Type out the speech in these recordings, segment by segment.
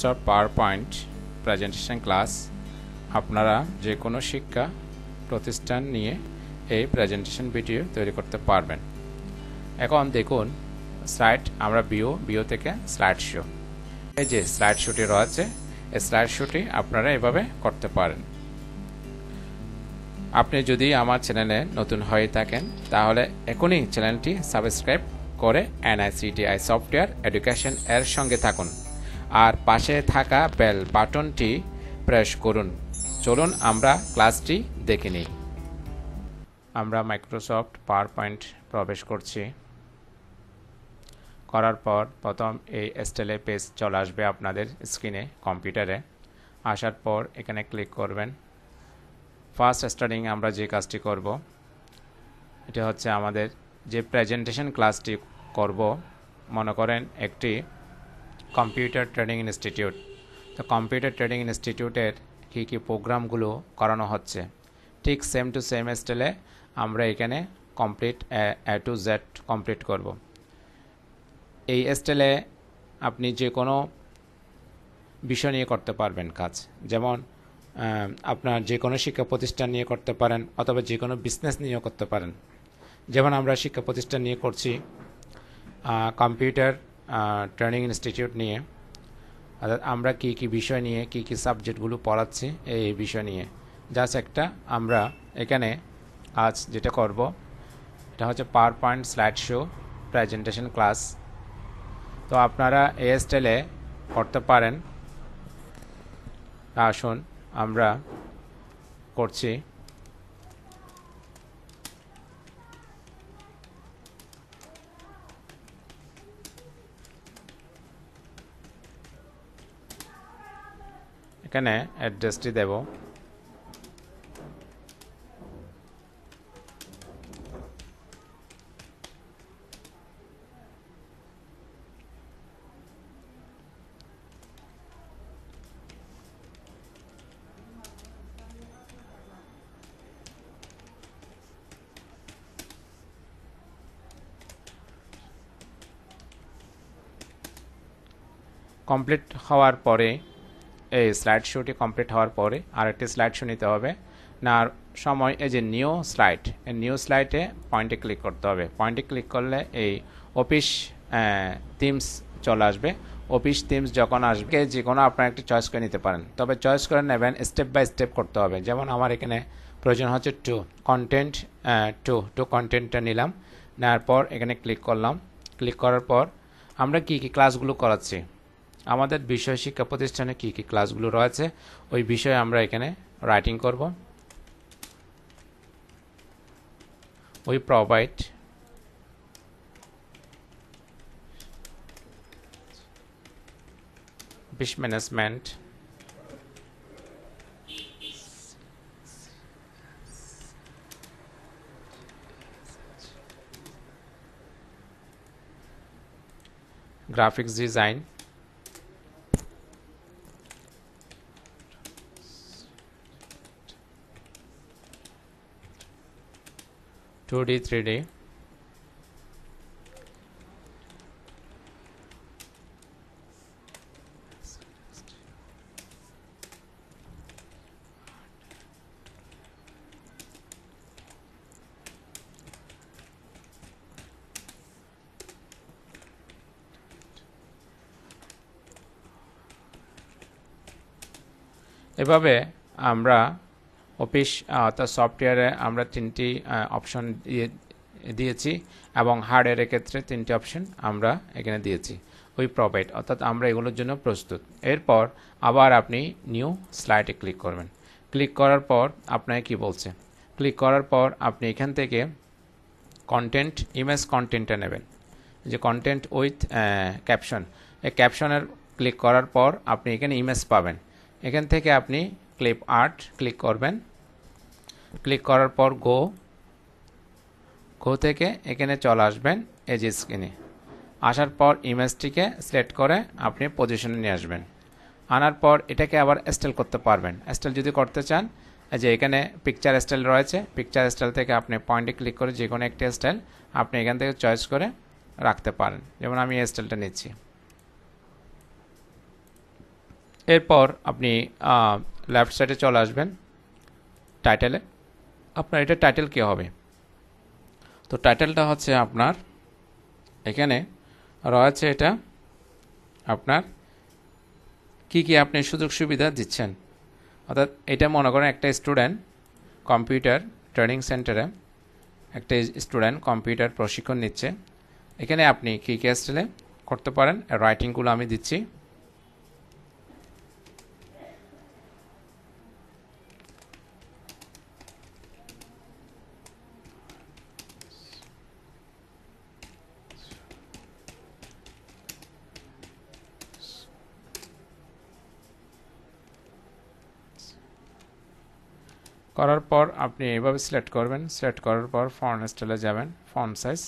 Microsoft PowerPoint presentation class আপনারা যে কোনো শিক্ষা প্রতিষ্ঠান নিয়ে এই প্রেজেন্টেশন ভিডিও তৈরি করতে পারবেন এখন দেখুন স্লাইড আমরা বিও বিও থেকে স্লাইড শো এই যে স্লাইড শোটি রয়েছে এই স্লাইড শোটি আপনারা এভাবে করতে পারেন আপনি যদি আমার চ্যানেলে নতুন হয়ে থাকেন তাহলে এখনই চ্যানেলটি সাবস্ক্রাইব করে এনআইসিটিআই সফটওয়্যার এডুকেশন এর সঙ্গে থাকুন আর পাশে থাকা বেল বাটনটি প্রেস করুন চলুন আমরা ক্লাসটি দেখে নিই আমরা মাইক্রোসফট পাওয়ার পয়েন্ট প্রবেশ করছি করার পর প্রথম এই স্টেলে পেজ চলে আসবে আপনাদের স্ক্রিনে কম্পিউটারে আসার পর এখানে ক্লিক করবেন ফার্স্ট স্টার্টিং আমরা যে কাজটি করব এটা হচ্ছে আমাদের যে প্রেজেন্টেশন ক্লাসটি করব মনে করেন একটি কম্পিউটার ট্রেনিং ইনস্টিটিউট তো কম্পিউটার ট্রেনিং ইনস্টিটিউটের কী কী প্রোগ্রামগুলো করানো হচ্ছে ঠিক সেম টু সেম স্টেলে আমরা এখানে complete A to Z complete করব এই স্টেলে আপনি যে কোনো বিষয় নিয়ে করতে পারবেন কাজ যেমন আপনার যে কোনো শিক্ষা প্রতিষ্ঠান নিয়ে করতে পারেন অথবা যে কোনো বিজনেস নিয়েও করতে পারেন যেমন আমরা শিক্ষা প্রতিষ্ঠান নিয়ে করছি কম্পিউটার ট্রেনিং ইনস্টিটিউট নিয়ে অর্থাৎ আমরা কি কি বিষয় নিয়ে কি কি সাবজেক্টগুলো পড়াচ্ছি এই বিষয় নিয়ে জাস্ট একটা আমরা এখানে আজ যেটা করব এটা হচ্ছে PowerPoint slide show presentation class তো আপনারা এ স্টাইলে করতে পারেন আসুন আমরা করছি এখানে অ্যাড্রেসটি দেব কমপ্লিট হওয়ার পরে এই স্লাইড শোটি কমপ্লিট হওয়ার পরে আরেকটি স্লাইড শো নিতে হবে না সময় এই যে নিউ স্লাইড এই নিউ স্লাইডে পয়েন্টে ক্লিক করতে হবে পয়েন্টে ক্লিক করলে এই অফিস থিমস চলে আসবে অফিস থিমস যখন আসবে যে কোনো আপনার একটি চয়েস করে নিতে পারেন তবে চয়েস করে নেবেন স্টেপ বাই স্টেপ করতে হবে যেমন আমার এখানে প্রয়োজন হচ্ছে টু কন্টেন্ট টু টু কন্টেন্টটা নিলাম নেওয়ার পর এখানে ক্লিক করলাম ক্লিক করার পর আমরা কি কি ক্লাসগুলো করাচ্ছি আমাদের বিষয় শিক্ষা প্রতিষ্ঠানে কী কী ক্লাসগুলো রয়েছে ওই বিষয়ে আমরা এখানে রাইটিং করব ওই প্রোভাইড বিশ management graphics design 2D 3D এভাবে আমরা অফিস অর্থাৎ সফটওয়্যারে আমরা তিনটি অপশন দিয়ে দিয়েছি এবং হার্ডওয়্যারের ক্ষেত্রে তিনটি অপশন আমরা এখানে দিয়েছি উই প্রোভাইড অর্থাৎ আমরা এগুলোর জন্য প্রস্তুত এরপর আবার আপনি নিউ স্লাইডে ক্লিক করবেন ক্লিক করার পর আপনাকে কি বলছে ক্লিক করার পর আপনি এখান থেকে কন্টেন্ট ইমেজ কন্টেন্টটা নেবেন যে কন্টেন্ট উইথ ক্যাপশন এই ক্যাপশনের ক্লিক করার পর আপনি এখানে ইমেজ পাবেন এখান থেকে আপনি ক্লিপ আর্ট ক্লিক করবেন ক্লিক করার পর গো গো থেকে এখানে চলে আসবেন এজ স্ক্রিনে আসার পর ইমেজটিকে সিলেক্ট করে আপনি পজিশনে নিয়ে আসবেন আনার পর এটাকে আবার স্টাইল করতে পারবেন স্টাইল যদি করতে চান যে এখানে পিকচার স্টাইল রয়েছে পিকচার স্টাইল থেকে আপনি পয়েন্টে ক্লিক করে যে কোনো একটি স্টাইল আপনি এখান থেকে চয়েস করে রাখতে পারেন যেমন আমি এই স্টাইলটা নিচ্ছি এরপর আপনি লেফট সাইডে চলে আসবেন টাইটেলে আপনার এটা টাইটেল কে হবে তো টাইটেলটা হচ্ছে আপনার এখানে রয়েছে এটা আপনার কি কি আপনি সুযোগ সুবিধা দিচ্ছেন অর্থাৎ এটা মনে করেন একটা স্টুডেন্ট কম্পিউটার ট্রেনিং সেন্টারে একটা স্টুডেন্ট কম্পিউটার প্রশিক্ষণ নিচ্ছে এখানে আপনি কী কী স্টাইলে করতে পারেন রাইটিংগুলো আমি দিচ্ছি করার পর আপনি এইভাবে সিলেক্ট করবেন সিলেক্ট করার পর ফন স্টাইলে যাবেন ফন সাইজ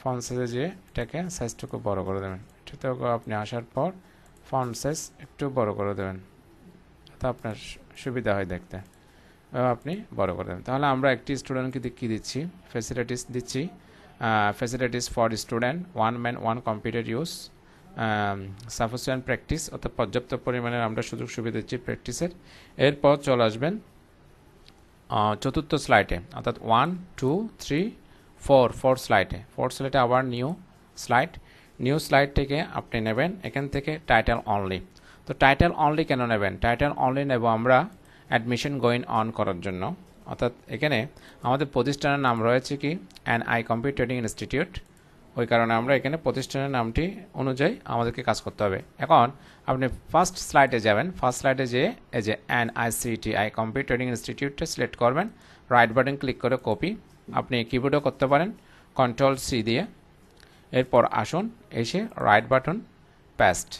ফন সাইজে যেয়ে এটাকে সাইজটুকু বড় করে দেবেন এটাতে আপনি আসার পর ফন্ট সাইজ একটু বড় করে দেবেন তা আপনার সুবিধা হয় দেখতে আপনি বড় করে দেবেন তাহলে আমরা একটি স্টুডেন্টকে কী দিচ্ছি ফেসিলিটিস দিচ্ছি facilities for student one man one computer use sufficient practice অর্থাৎ পর্যাপ্ত পরিমাণের আমরা সুযোগ সুবিধা দিচ্ছি প্র্যাকটিসের এরপর চলে আসবেন চতুর্থ স্লাইডে অর্থাৎ one two three four four স্লাইডে ফোর স্লাইডে আবার নিউ স্লাইড নিউ স্লাইড থেকে আপনি নেবেন এখান থেকে টাইটেল অনলি তো টাইটেল অনলি কেন নেবেন টাইটেল অনলি নেব আমরা অ্যাডমিশন গোয়িং অন করার জন্য অর্থাৎ এখানে আমাদের প্রতিষ্ঠানের নাম রয়েছে কি অ্যান আই কম্পিউটারিং ইনস্টিটিউট ওই কারণে আমরা এখানে প্রতিষ্ঠানের নামটি অনুযায়ী আমাদেরকে কাজ করতে হবে এখন আপনি ফার্স্ট স্লাইডে যাবেন ফার্স্ট স্লাইডে যেয়ে এই যে N T I computer training ইনস্টিটিউটটা সিলেক্ট করবেন রাইট বাটন ক্লিক করে কপি আপনি কিবোর্ডও করতে পারেন কন্ট্রোল সি দিয়ে এরপর আসুন এসে রাইট বাটন প্যাস্ট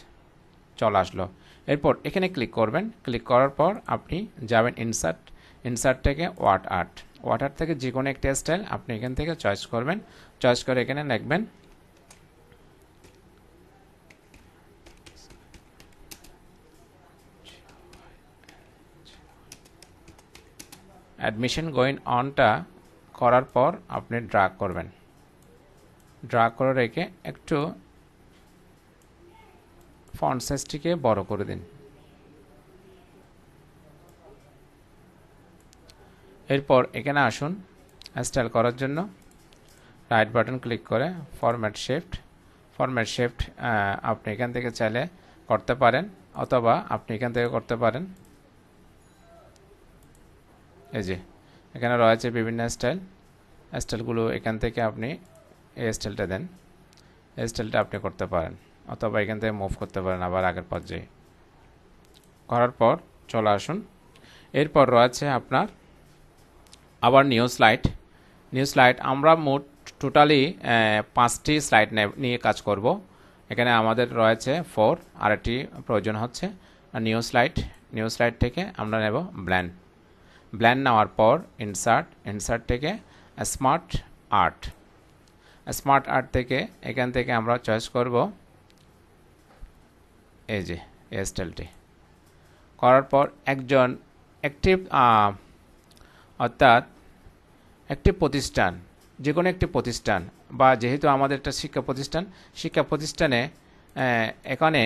চলে আসলো এরপর এখানে ক্লিক করবেন ক্লিক করার পর আপনি যাবেন ইনসার্ট ইনসার্ট থেকে ওয়াট আর্ট ওয়াট আর্ট থেকে যে কোনো একটা স্টাইল আপনি এখান থেকে চয়েস করবেন চয়েস করে এখানে লিখবেন অ্যাডমিশন গোয়িং অনটা করার পর আপনি ড্রা করবেন ড্রা করে রেখে একটু ফন্ট সাইজটিকে বড় করে দিন এরপর এখানে আসুন স্টাইল করার জন্য রাইট বাটন ক্লিক করে ফরম্যাট শিফট ফরম্যাট শিফট আপনি এখান থেকে চাইলে করতে পারেন অথবা আপনি এখান থেকে করতে পারেন এই যে এখানে রয়েছে বিভিন্ন স্টাইল স্টাইলগুলো এখান থেকে আপনি এই স্টাইলটা দেন এই স্টাইলটা আপনি করতে পারেন অথবা এখান থেকে মুভ করতে পারেন আবার আগের পর্যায়ে করার পর চলে আসুন এরপর রয়েছে আপনার আবার নিউ স্লাইড নিউ স্লাইড আমরা মোট টোটালি পাঁচটি স্লাইড নিয়ে কাজ করব এখানে আমাদের রয়েছে ফোর আরেকটি প্রয়োজন হচ্ছে নিউ স্লাইড নিউ স্লাইড থেকে আমরা নেব ব্ল্যান্ড ব্ল্যান্ড নেওয়ার পর ইনসার্ট ইনসার্ট থেকে স্মার্ট আর্ট স্মার্ট আর্ট থেকে এখান থেকে আমরা চয়েস করব এই যে স্টাইলটি করার পর একজন একটি অর্থাৎ একটি প্রতিষ্ঠান যে কোনো একটি প্রতিষ্ঠান বা যেহেতু আমাদের একটা শিক্ষা প্রতিষ্ঠান শিক্ষা প্রতিষ্ঠানে এখানে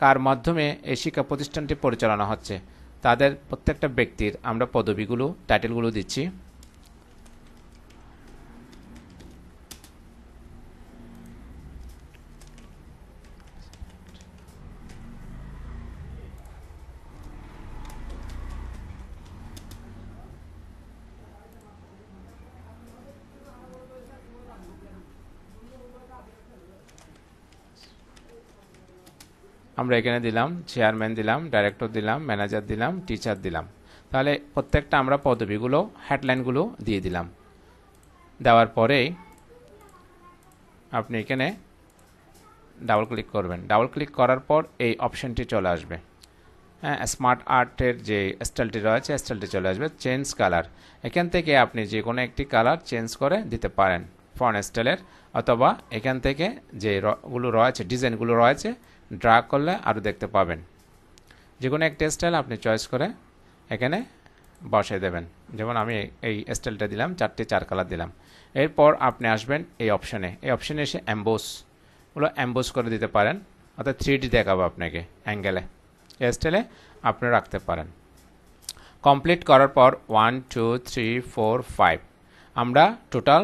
কার মাধ্যমে এই শিক্ষা প্রতিষ্ঠানটি পরিচালনা হচ্ছে তাদের প্রত্যেকটা ব্যক্তির আমরা পদবিগুলো টাইটেলগুলো দিচ্ছি আমরা এখানে দিলাম চেয়ারম্যান দিলাম ডাইরেক্টর দিলাম ম্যানেজার দিলাম টিচার দিলাম তাহলে প্রত্যেকটা আমরা পদবিগুলো হেডলাইনগুলো দিয়ে দিলাম দেওয়ার পরে আপনি এখানে ডাবল ক্লিক করবেন ডাবল ক্লিক করার পর এই অপশনটি চলে আসবে হ্যাঁ স্মার্ট আর্টের যে স্টাইলটি রয়েছে স্টাইলটি চলে আসবে চেঞ্জ কালার এখান থেকে আপনি যে কোনো একটি কালার চেঞ্জ করে দিতে পারেন ফন স্টাইলের অথবা এখান থেকে যে গুলো রয়েছে ডিজাইনগুলো রয়েছে ড্রা করলে আরও দেখতে পাবেন যে কোনো একটা স্টাইল আপনি চয়েস করে এখানে বসাই দেবেন যেমন আমি এই স্টাইলটা দিলাম চারটে চার কালার দিলাম এরপর আপনি আসবেন এই অপশনে এই অপশনে এসে অ্যাম্বোস ওগুলো অ্যাম্বোস করে দিতে পারেন অর্থাৎ থ্রি ডি দেখাবো আপনাকে অ্যাঙ্গেলে এই স্টাইলে আপনি রাখতে পারেন কমপ্লিট করার পর one two three four five আমরা টোটাল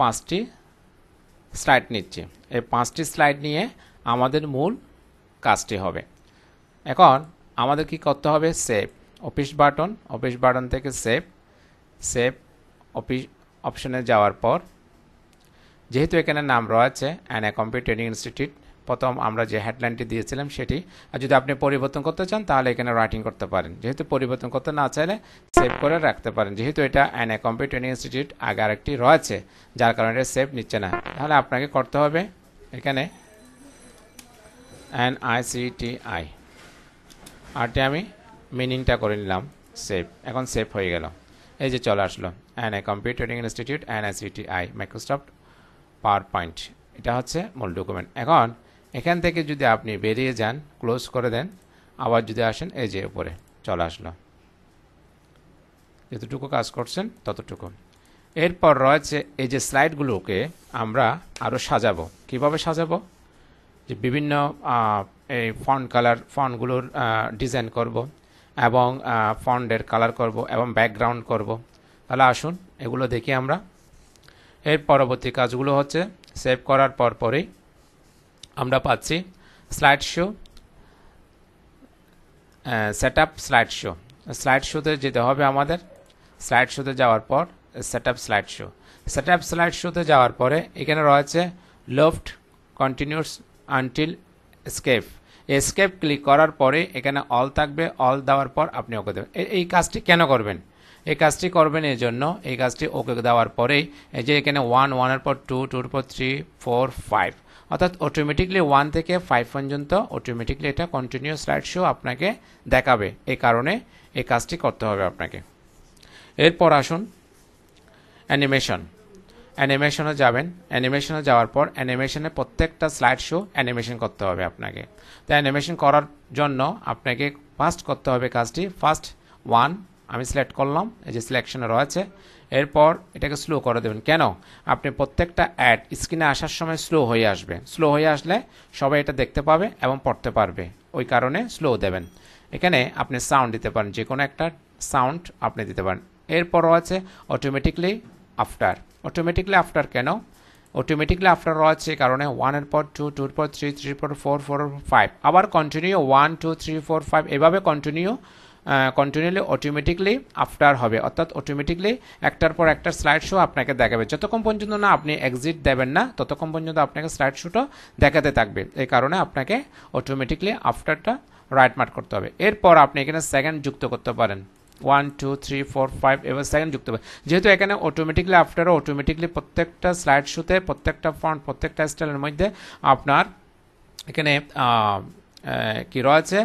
পাঁচটি স্লাইড নিচ্ছি এই পাঁচটি স্লাইড নিয়ে আমাদের মূল কাজটি হবে এখন আমাদের কি করতে হবে save office button office button থেকে সেভ সেভ অফিস অপশনে যাওয়ার পর যেহেতু এখানে নাম রয়েছে অ্যান কম্পিউ ট্রেনিং ইনস্টিটিউট প্রথম আমরা যে হেডলাইনটি দিয়েছিলাম সেটি আর যদি আপনি পরিবর্তন করতে চান তাহলে এখানে রাইটিং করতে পারেন যেহেতু পরিবর্তন করতে না চাইলে সেভ করে রাখতে পারেন যেহেতু এটা অ্যান কম্পিউ ট্রেনিং ইনস্টিটিউট আগে আরেকটি রয়েছে যার কারণে এটা সেভ নিচ্ছে না তাহলে আপনাকে করতে হবে এখানে অ্যান আই আরটি আমি মিনিংটা করে নিলাম সেভ এখন সেভ হয়ে গেল এই যে চলে আসলো N A computering institute N ICTI Microsoft PowerPoint এটা হচ্ছে মূল ডকুমেন্ট এখন এখান থেকে যদি আপনি বেরিয়ে যান ক্লোজ করে দেন আবার যদি আসেন এই যে উপরে চলে আসলো যতটুকু কাজ করছেন ততটুকু এরপর রয়েছে এই যে স্লাইডগুলোকে আমরা আরও সাজাবো কিভাবে সাজাবো যে বিভিন্ন এই ফন্ট কালার ফন্টগুলোর ডিজাইন করব এবং ফন্টের কালার করব এবং ব্যাকগ্রাউন্ড করব তাহলে আসুন এগুলো দেখি আমরা এর পরবর্তী কাজগুলো হচ্ছে সেভ করার পর পরেই আমরা পাচ্ছি slide show set up slide show slide শোতে যেতে হবে আমাদের স্লাইড শোতে যাওয়ার পর set up slide show set up slide শোতে যাওয়ার পরে এখানে রয়েছে loop continuous until escape escape click করার পরে এখানে অল থাকবে অল দেওয়ার পর আপনি ওকে দেবেন এই কাজটি কেন করবেন এই কাজটি করবেন এর জন্য এই কাজটি ওকে দেওয়ার পরেই এই যে এখানে ওয়ান ওয়ানের পর টু টুর পর থ্রি ফোর ফাইভ অর্থাৎ অটোমেটিকলি ওয়ান থেকে ফাইভ পর্যন্ত অটোমেটিকলি এটা কন্টিনিউ স্লাইড শো আপনাকে দেখাবে এই কারণে এই কাজটি করতে হবে আপনাকে এরপর আসুন অ্যানিমেশন অ্যানিমেশনে যাবেন অ্যানিমেশনে যাওয়ার পর অ্যানিমেশনে প্রত্যেকটা স্লাইড শো অ্যানিমেশন করতে হবে আপনাকে তো অ্যানিমেশন করার জন্য আপনাকে ফার্স্ট করতে হবে কাজটি ফার্স্ট ওয়ান আমি সিলেক্ট করলাম এই যে সিলেকশনে রয়েছে এরপর এটাকে স্লো করে দেবেন কেন আপনি প্রত্যেকটা অ্যাড স্ক্রিনে আসার সময় স্লো হয়ে আসবে স্লো হয়ে আসলে সবাই এটা দেখতে পাবে এবং পড়তে পারবে ওই কারণে স্লো দেবেন এখানে আপনি সাউন্ড দিতে পারেন যে কোনো একটা সাউন্ড আপনি দিতে পারেন এরপরও আছে অটোমেটিকলি আফটার অটোমেটিকলি আফটার কেন অটোমেটিকলি আফটার রয়েছে কারণে ওয়ানের পর টু টুর পর থ্রি থ্রির পর ফোর ফোর ফাইভ আবার continue one two three four five এভাবে কন্টিনিউ কন্টিনিউলি অটোমেটিকলি আফটার হবে অর্থাৎ অটোমেটিকলি একটার পর একটা স্লাইড শো আপনাকে দেখাবে যতক্ষণ পর্যন্ত না আপনি এক্সিট দেবেন না ততক্ষণ পর্যন্ত আপনাকে স্লাইড শোটা দেখাতে থাকবে এই কারণে আপনাকে অটোমেটিকলি আফটারটা রাইট মার্ক করতে হবে এরপর আপনি এখানে সেকেন্ড যুক্ত করতে পারেন one two three four five এবং সেকেন্ড যুক্ত হবে যেহেতু এখানে অটোমেটিকলি আফটার অটোমেটিকলি প্রত্যেকটা স্লাইড শুতে প্রত্যেকটা ফন্ট প্রত্যেকটা স্টাইলের মধ্যে আপনার এখানে কি রয়েছে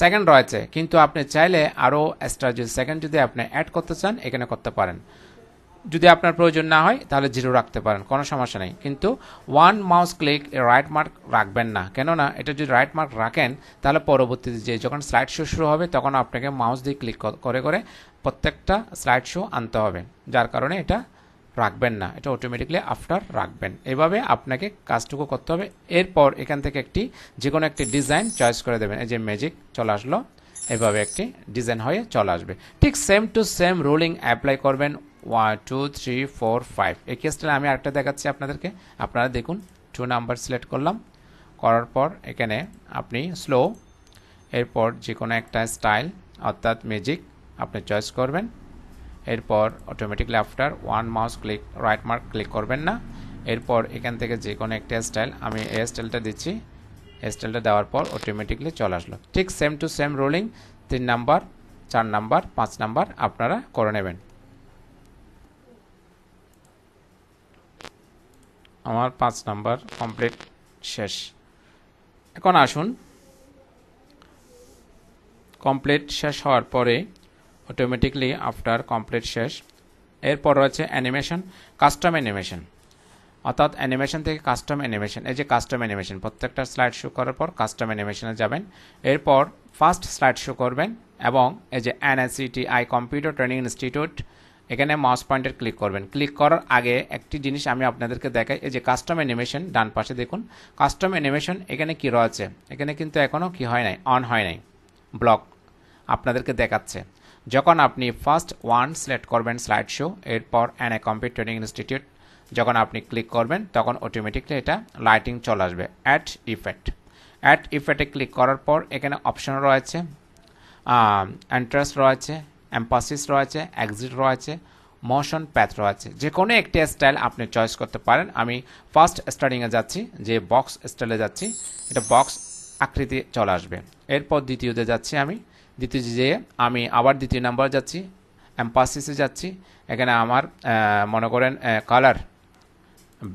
সেকেন্ড রয়েছে কিন্তু আপনি চাইলে আরও এক্সট্রা যদি সেকেন্ড যদি আপনি অ্যাড করতে চান এখানে করতে পারেন যদি আপনার প্রয়োজন না হয় তাহলে জিরো রাখতে পারেন কোনো সমস্যা নেই কিন্তু one mouse click right mark রাখবেন না কেননা এটা যদি রাইট মার্ক রাখেন তাহলে পরবর্তীতে যে যখন স্লাইড শো শুরু হবে তখন আপনাকে মাউস দিয়ে ক্লিক করে করে প্রত্যেকটা স্লাইড শো আনতে হবে যার কারণে এটা রাখবেন না এটা অটোমেটিকলি আফটার রাখবেন এভাবে আপনাকে কাজটুকু করতে হবে এরপর এখান থেকে একটি যে কোনো একটি ডিজাইন চয়েস করে দেবেন এই যে ম্যাজিক চলে আসলো এভাবে একটি ডিজাইন হয়ে চলে আসবে ঠিক same to same ruling apply করবেন one two three four five এই কেসটা আমি আরেকটা দেখাচ্ছি আপনাদেরকে আপনারা দেখুন টু নাম্বার সিলেক্ট করলাম করার পর এখানে আপনি স্লো এরপর যে কোনো একটা স্টাইল অর্থাৎ ম্যাজিক আপনি চয়েস করবেন এরপর automatic after one mouse click right mark click করবেন না এরপর এখান থেকে যে কোনো একটা স্টাইল আমি এ স্টাইলটা দিচ্ছি স্টাইলটা দেওয়ার পর অটোমেটিকলি চলে আসলো ঠিক সেম টু সেম রোলিং তিন নাম্বার চার নাম্বার পাঁচ নাম্বার আপনারা করে নেবেন আমার পাঁচ নাম্বার কমপ্লিট শেষ এখন আসুন কমপ্লিট শেষ হওয়ার পরে অটোমেটিকলি আফটার কমপ্লিট শেষ এরপর রয়েছে অ্যানিমেশন কাস্টম অ্যানিমেশন অর্থাৎ অ্যানিমেশন থেকে কাস্টম অ্যানিমেশন এই যে কাস্টম অ্যানিমেশন প্রত্যেকটা স্লাইড শো করার পর কাস্টম অ্যানিমেশনে যাবেন এরপর ফার্স্ট স্লাইড শো করবেন এবং এই যে NACT I computer training institute এখানে মাউস পয়েন্টার ক্লিক করবেন ক্লিক করার আগে একটি জিনিস আমি আপনাদেরকে দেখাই এই যে কাস্টম অ্যানিমেশন ডান পাশে দেখুন কাস্টম অ্যানিমেশন এখানে কি রয়েছে এখানে কিন্তু এখনও কি হয় নাই অন হয় নাই ব্লক আপনাদেরকে দেখাচ্ছে যখন আপনি ফার্স্ট ওয়ান সিলেক্ট করবেন স্লাইড শো এরপর অ্যান এ ট্রেনিং ইনস্টিটিউট যখন আপনি ক্লিক করবেন তখন অটোমেটিকলি এটা লাইটিং চলে আসবে অ্যাট ইফেক্ট অ্যাট ইফেক্টে ক্লিক করার পর এখানে অপশন রয়েছে এন্ট্রান্স রয়েছে অ্যাম্পাসিস রয়েছে এক্সিট রয়েছে মোশন প্যাথ রয়েছে যে কোনো একটি স্টাইল আপনি চয়েস করতে পারেন আমি ফার্স্ট স্টার্টিংয়ে যাচ্ছি যে বক্স স্টাইলে যাচ্ছি এটা বক্স আকৃতি চলে আসবে এরপর দ্বিতীয়তে যাচ্ছি আমি দ্বিতীয় যে আমি আবার দ্বিতীয় নাম্বার যাচ্ছি অ্যাম্পাসিসে যাচ্ছি এখানে আমার মনে করেন কালার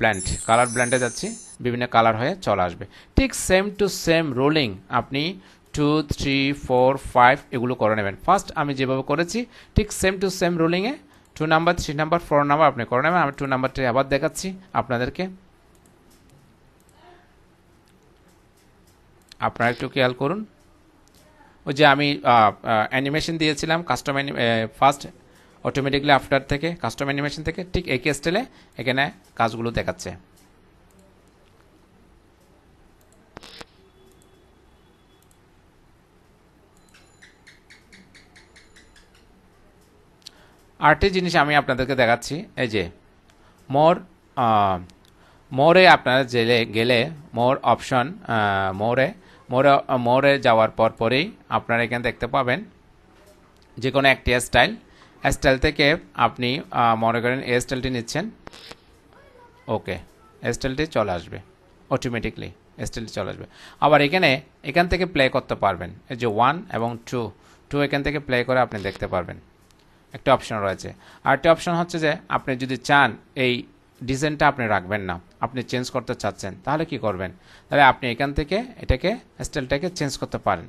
ব্ল্যান্ড কালার ব্ল্যান্ডে যাচ্ছি বিভিন্ন কালার হয়ে চলে আসবে ঠিক সেম টু সেম রোলিং আপনি টু থ্রি ফোর ফাইভ এগুলো করে নেবেন ফার্স্ট আমি যেভাবে করেছি ঠিক সেম টু সেম রুলিংয়ে two number three number four number আপনি করে নেবেন আমি টু নাম্বারটি আবার দেখাচ্ছি আপনাদেরকে আপনারা একটু খেয়াল করুন ওই যে আমি অ্যানিমেশন দিয়েছিলাম কাস্টম ফার্স্ট অটোমেটিকলি আফটার থেকে কাস্টম অ্যানিমেশন থেকে ঠিক একে স্টেলে এখানে কাজগুলো দেখাচ্ছে আটটি জিনিস আমি আপনাদেরকে দেখাচ্ছি এই যে মোর মোরে আপনারা জেলে গেলে মোর অপশন মোরে মোরে মোরে যাওয়ার পর পরেই আপনারা এখানে দেখতে পাবেন যে কোনো একটি স্টাইল স্টাইল থেকে আপনি মনে করেন এ স্টাইলটি নিচ্ছেন ওকে স্টাইলটি চলে আসবে অটোমেটিকলি স্টাইলটি চলে আসবে আবার এখানে এখান থেকে প্লে করতে পারবেন এই যে ওয়ান এবং টু টু এখান থেকে প্লে করে আপনি দেখতে পারবেন একটা অপশন রয়েছে আরেকটা অপশন হচ্ছে যে আপনি যদি চান এই ডিজাইনটা আপনি রাখবেন না আপনি চেঞ্জ করতে চাচ্ছেন তাহলে কি করবেন তাহলে আপনি এখান থেকে এটাকে স্টাইলটাকে চেঞ্জ করতে পারেন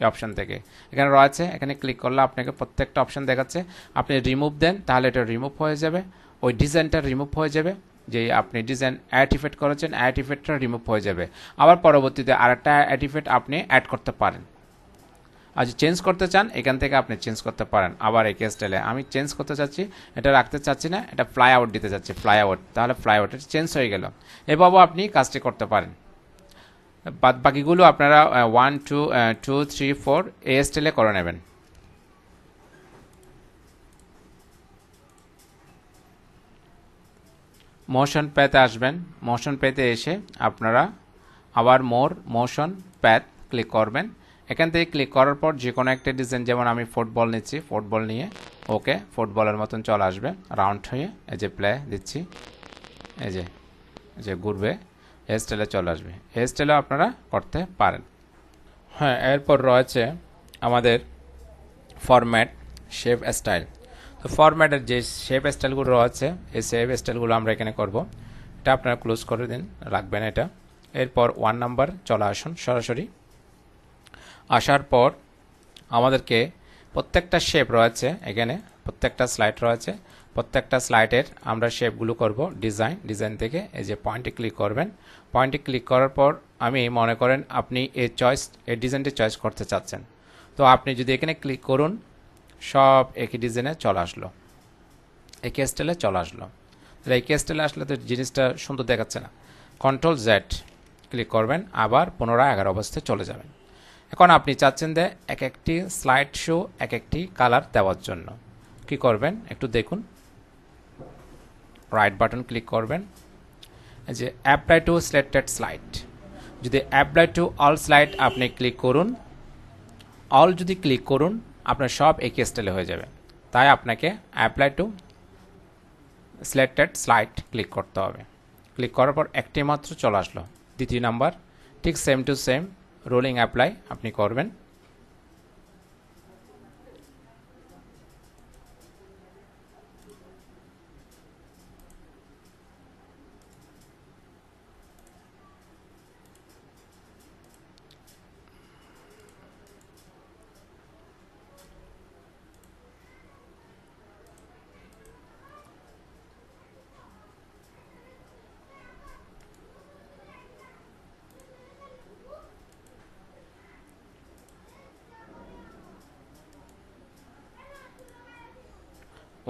এই অপশন থেকে এখানে রয়েছে এখানে ক্লিক করলে আপনাকে প্রত্যেকটা অপশন দেখাচ্ছে আপনি রিমুভ দেন তাহলে এটা রিমুভ হয়ে যাবে ওই ডিজাইনটা রিমুভ হয়ে যাবে যে আপনি ডিজাইন অ্যাড ইফেক্ট করেছেন অ্যাড ইফেক্টটা রিমুভ হয়ে যাবে আবার পরবর্তীতে আরেকটা অ্যাড ইফেক্ট আপনি অ্যাড করতে পারেন আর চেঞ্জ করতে চান এখান থেকে আপনি চেঞ্জ করতে পারেন আবার এই স্টাইলে আমি চেঞ্জ করতে চাচ্ছি এটা রাখতে চাচ্ছি না এটা ফ্লাই আউট দিতে চাচ্ছি ফ্লাই আউট তাহলে ফ্লাই আউট এটা চেঞ্জ হয়ে গেল এভাবেও আপনি কাজটি করতে পারেন বাদ বাকিগুলো আপনারা one two two three four এ স্টাইলে করে নেবেন মোশন প্যাথে আসবেন মোশন প্যাথে এসে আপনারা আবার মোর মোশন প্যাথ ক্লিক করবেন এখান থেকে ক্লিক করার পর যে কোনো একটা ডিজাইন যেমন আমি ফুটবল নিচ্ছি ফুটবল নিয়ে ওকে ফুটবলের মতন চলে আসবে রাউন্ড হয়ে এই যে প্লে দিচ্ছি এই যে যে ঘুরবে স্টাইলে চলে আসবে হেয়ারস্টাইলও আপনারা করতে পারেন হ্যাঁ এরপর রয়েছে আমাদের ফরম্যাট শেপ স্টাইল তো ফরম্যাটের যে শেপ স্টাইলগুলো রয়েছে এই শেপ স্টাইলগুলো আমরা এখানে করব এটা আপনারা ক্লোজ করে দিন রাখবেন এটা এরপর ওয়ান নাম্বার চলে আসুন সরাসরি আসার পর আমাদেরকে প্রত্যেকটা শেপ রয়েছে এখানে প্রত্যেকটা স্লাইড রয়েছে প্রত্যেকটা স্লাইডের আমরা শেপগুলো করব ডিজাইন ডিজাইন থেকে এই যে পয়েন্টে ক্লিক করবেন পয়েন্টে ক্লিক করার পর আমি মনে করেন আপনি এই চয়েস এই ডিজাইনটি চয়েস করতে চাচ্ছেন তো আপনি যদি এখানে ক্লিক করুন সব একই ডিজাইনে চলে আসলো একই স্টাইলে চলে আসলো তাহলে একই স্টাইলে আসলে তো জিনিসটা সুন্দর দেখাচ্ছে না কন্ট্রোল জেড ক্লিক করবেন আবার পুনরায় এগারো অবস্থায় চলে যাবেন এখন আপনি চাচ্ছেন যে এক একটি স্লাইড শো এক একটি কালার দেওয়ার জন্য কি করবেন একটু দেখুন রাইট বাটন ক্লিক করবেন যে অ্যাপ্লাই টু সিলেক্টেড স্লাইড যদি অ্যাপ্লাই টু অল স্লাইড আপনি ক্লিক করুন অল যদি ক্লিক করুন আপনার সব একই স্টাইলে হয়ে যাবে তাই আপনাকে apply to selected slide click করতে হবে ক্লিক করার পর একটি মাত্র চলে আসলো দ্বিতীয় নাম্বার ঠিক same to same rolling apply আপনি করবেন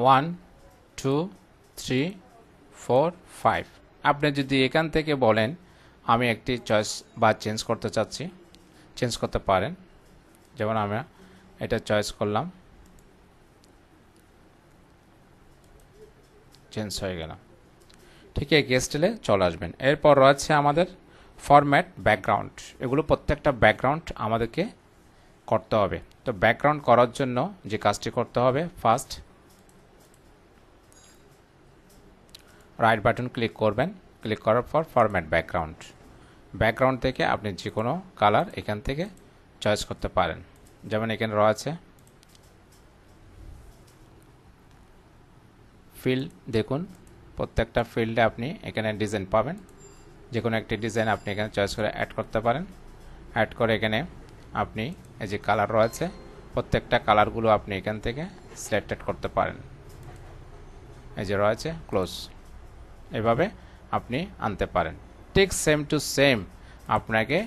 one two three four five আপনি যদি এখান থেকে বলেন আমি একটি চয়েস বা চেঞ্জ করতে চাচ্ছি চেঞ্জ করতে পারেন যেমন আমরা এটা চয়েস করলাম চেঞ্জ হয়ে গেলাম ঠিক এই গেস্টেলে চলে আসবেন এরপর রয়েছে আমাদের ফরম্যাট ব্যাকগ্রাউন্ড এগুলো প্রত্যেকটা ব্যাকগ্রাউন্ড আমাদেরকে করতে হবে তো ব্যাকগ্রাউন্ড করার জন্য যে কাজটি করতে হবে ফার্স্ট রাইট বাটন ক্লিক করবেন ক্লিক করার পর ফরম্যাট ব্যাকগ্রাউন্ড ব্যাকগ্রাউন্ড থেকে আপনি যে কোনো কালার এখান থেকে চয়েস করতে পারেন যেমন এখানে রয়েছে ফিল্ড দেখুন প্রত্যেকটা ফিল্ডে আপনি এখানে ডিজাইন পাবেন যে কোনো একটি ডিজাইন আপনি এখানে চয়েস করে অ্যাড করতে পারেন অ্যাড করে এখানে আপনি এই যে কালার রয়েছে প্রত্যেকটা কালারগুলো আপনি এখান থেকে সিলেক্টেড করতে পারেন এই যে রয়েছে ক্লোজ এভাবে আপনি আনতে পারেন ঠিক সেম টু সেম আপনাকে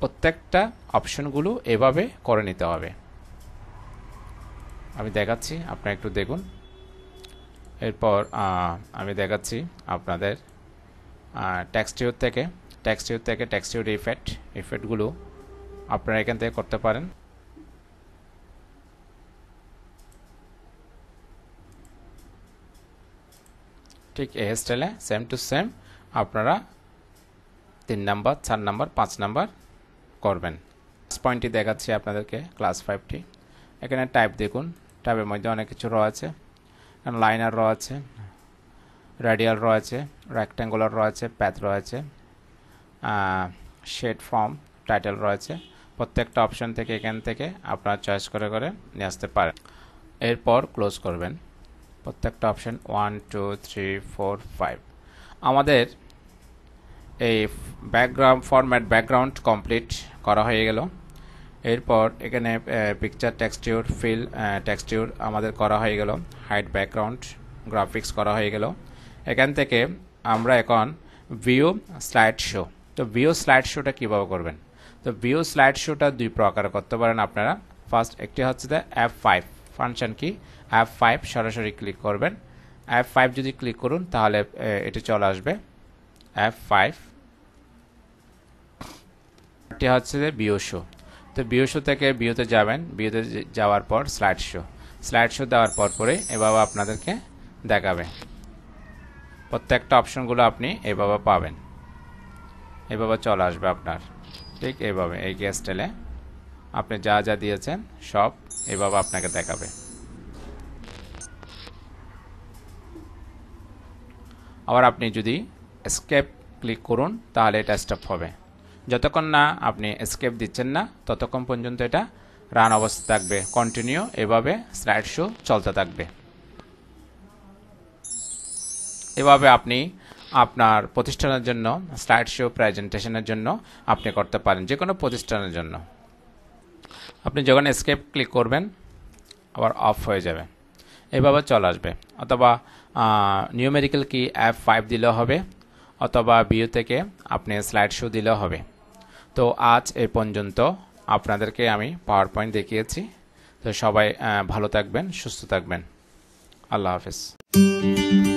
প্রত্যেকটা অপশনগুলো এভাবে করে নিতে হবে আমি দেখাচ্ছি আপনারা একটু দেখুন এরপর আমি দেখাচ্ছি আপনাদের ট্যাক্সটিউর থেকে ট্যাক্সটিউর থেকে ট্যাক্সটিউর ইফেক্ট ইফেক্টগুলো আপনারা এখান থেকে করতে পারেন ঠিক এ স্টাইলে সেম টু সেম আপনারা তিন নাম্বার চার নাম্বার পাঁচ নাম্বার করবেন পয়েন্টটি দেখাচ্ছি আপনাদেরকে ক্লাস ফাইভটি এখানে টাইপ দেখুন টাইপের মধ্যে অনেক কিছু র আছে লাইনার র আছে রেডিয়াল র আছে রেক্ট্যাঙ্গুলার র আছে প্যাথ র আছে শেড ফর্ম টাইটেল রয়েছে প্রত্যেকটা অপশন থেকে এখান থেকে আপনার চয়েস করে করে নিয়ে আসতে পারেন এরপর ক্লোজ করবেন প্রত্যেকটা option one two three four five আমাদের এই ব্যাকগ্রাউন্ড ফরম্যাট ব্যাকগ্রাউন্ড কমপ্লিট করা হয়ে গেল এরপর এখানে পিকচার টেক্সটিউর ফিল টেক্সটিউর আমাদের করা হয়ে গেল হাইট ব্যাকগ্রাউন্ড গ্রাফিক্স করা হয়ে গেল এখান থেকে আমরা এখন ভিউ স্লাইড শো তো ভিউ স্লাইড শোটা কীভাবে করবেন তো ভিউ স্লাইড শোটা দুই প্রকার করতে পারেন আপনারা ফার্স্ট একটি হচ্ছে the F five function key F five সরাসরি ক্লিক করবেন অ্যাপ ফাইভ যদি ক্লিক করুন তাহলে এটা চলে আসবে অ্যাপ ফাইভ এটি হচ্ছে যে বিও শো তো বিও শো থেকে বিওতে যাবেন বিওতে যাওয়ার পর স্লাইড শো স্লাইড শো দেওয়ার পর পরে এভাবে আপনাদেরকে দেখাবে প্রত্যেকটা অপশনগুলো আপনি এভাবে পাবেন এভাবে চলে আসবে আপনার ঠিক এভাবে এই গ্যাস টেলে আপনি যা যা দিয়েছেন সব এভাবে আপনাকে দেখাবে আবার আপনি যদি স্কেপ ক্লিক করুন তাহলে এটা স্টপ হবে যতক্ষণ না আপনি স্কেপ দিচ্ছেন না ততক্ষণ পর্যন্ত এটা রান অবস্থা থাকবে কন্টিনিউ এভাবে স্লাইড শো চলতে থাকবে এভাবে আপনি আপনার প্রতিষ্ঠানের জন্য স্লাইড শো প্রেজেন্টেশনের জন্য আপনি করতে পারেন যে কোনো প্রতিষ্ঠানের জন্য আপনি যখন স্কেপ ক্লিক করবেন আবার অফ হয়ে যাবে এভাবে চলে আসবে অথবা নিউমেরিক্যাল কি অ্যাপ ফাইভ দিলেও হবে অথবা বিউ থেকে আপনি স্লাইড শো দিলেও হবে তো আজ এ পর্যন্ত আপনাদেরকে আমি পাওয়ার পয়েন্ট দেখিয়েছি তো সবাই ভালো থাকবেন সুস্থ থাকবেন আল্লাহ হাফেজ